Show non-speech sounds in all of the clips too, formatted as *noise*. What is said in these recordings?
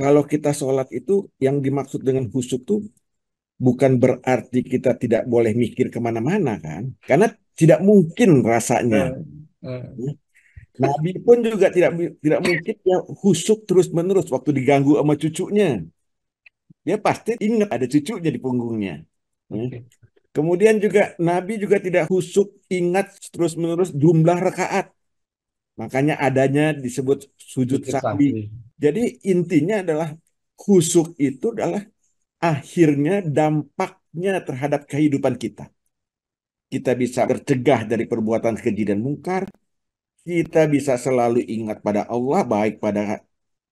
Kalau kita sholat itu yang dimaksud dengan husuk tuh bukan berarti kita tidak boleh mikir kemana-mana kan? Karena tidak mungkin rasanya. Uh, uh. Nabi pun juga tidak tidak mungkin ya husuk terus-menerus waktu diganggu sama cucunya. Dia pasti ingat ada cucunya di punggungnya. Ya. Okay. Kemudian juga Nabi juga tidak husuk ingat terus-menerus jumlah rakaat. Makanya adanya disebut sujud sahwi. Jadi intinya adalah khusuk itu adalah akhirnya dampaknya terhadap kehidupan kita. Kita bisa tercegah dari perbuatan keji dan mungkar. Kita bisa selalu ingat pada Allah baik pada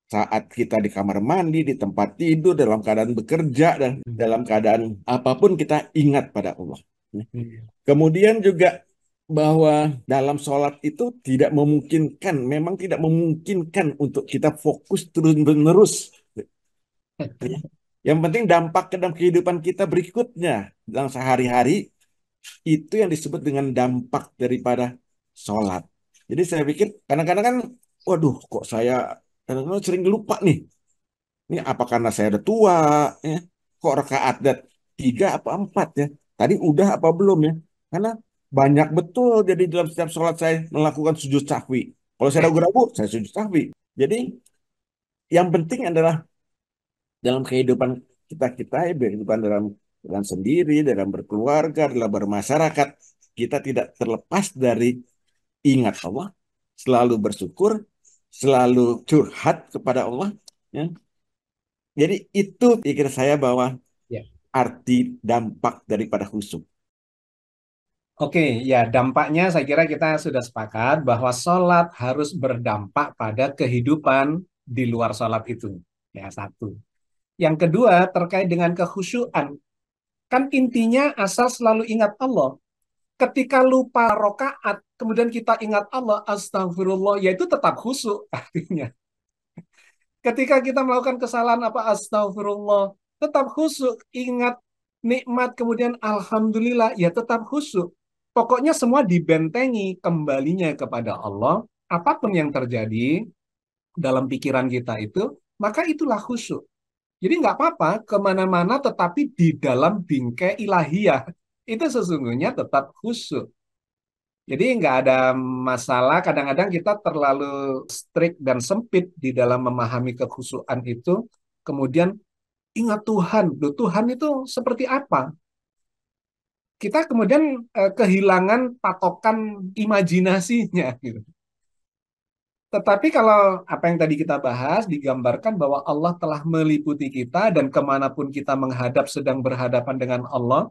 saat kita di kamar mandi, di tempat tidur, dalam keadaan bekerja, dan dalam keadaan apapun kita ingat pada Allah. Iya. Kemudian juga bahwa dalam sholat itu tidak memungkinkan, memang tidak memungkinkan untuk kita fokus terus-menerus. Ya. Yang penting dampak ke dalam kehidupan kita berikutnya dalam sehari-hari itu yang disebut dengan dampak daripada sholat. Jadi saya pikir kadang-kadang kan, waduh kok saya kadang-kadang sering lupa nih. Ini apa karena saya ada tua, ya? kok rakaat dan tiga apa empat ya? Tadi udah apa belum ya? Karena banyak betul jadi dalam setiap sholat saya melakukan sujud sahwi. Kalau saya ragu-ragu, saya sujud sahwi. Jadi yang penting adalah dalam kehidupan kita kita ya kehidupan dalam dalam sendiri, dalam berkeluarga, dalam bermasyarakat, kita tidak terlepas dari ingat Allah, selalu bersyukur, selalu curhat kepada Allah. Ya. Jadi itu pikir saya bahwa ya. arti dampak daripada khusuk. Oke, ya dampaknya saya kira kita sudah sepakat bahwa sholat harus berdampak pada kehidupan di luar sholat itu. Ya, satu. Yang kedua, terkait dengan kehusuan. Kan intinya asal selalu ingat Allah. Ketika lupa rokaat, kemudian kita ingat Allah, astagfirullah, yaitu tetap khusyuk *laughs* artinya. Ketika kita melakukan kesalahan apa astagfirullah, tetap khusyuk, ingat nikmat kemudian alhamdulillah ya tetap khusyuk Pokoknya semua dibentengi kembalinya kepada Allah. Apapun yang terjadi dalam pikiran kita itu, maka itulah khusyuk. Jadi nggak apa-apa kemana-mana tetapi di dalam bingkai ilahiyah. Itu sesungguhnya tetap khusyuk. Jadi nggak ada masalah, kadang-kadang kita terlalu strict dan sempit di dalam memahami kekhusuan itu. Kemudian ingat Tuhan, Duh, Tuhan itu seperti apa? kita kemudian eh, kehilangan patokan imajinasinya gitu. Tetapi kalau apa yang tadi kita bahas digambarkan bahwa Allah telah meliputi kita dan kemanapun kita menghadap sedang berhadapan dengan Allah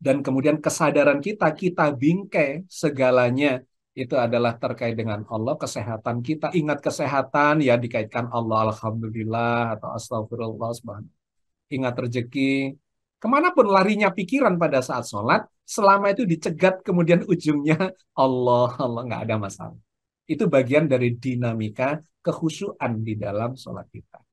dan kemudian kesadaran kita kita bingkai segalanya itu adalah terkait dengan Allah kesehatan kita ingat kesehatan ya dikaitkan Allah alhamdulillah atau astagfirullah ingat rezeki kemanapun larinya pikiran pada saat sholat, selama itu dicegat kemudian *laughs* ujungnya Allah, Allah nggak ada masalah. Itu bagian dari dinamika kehusuan di dalam sholat kita.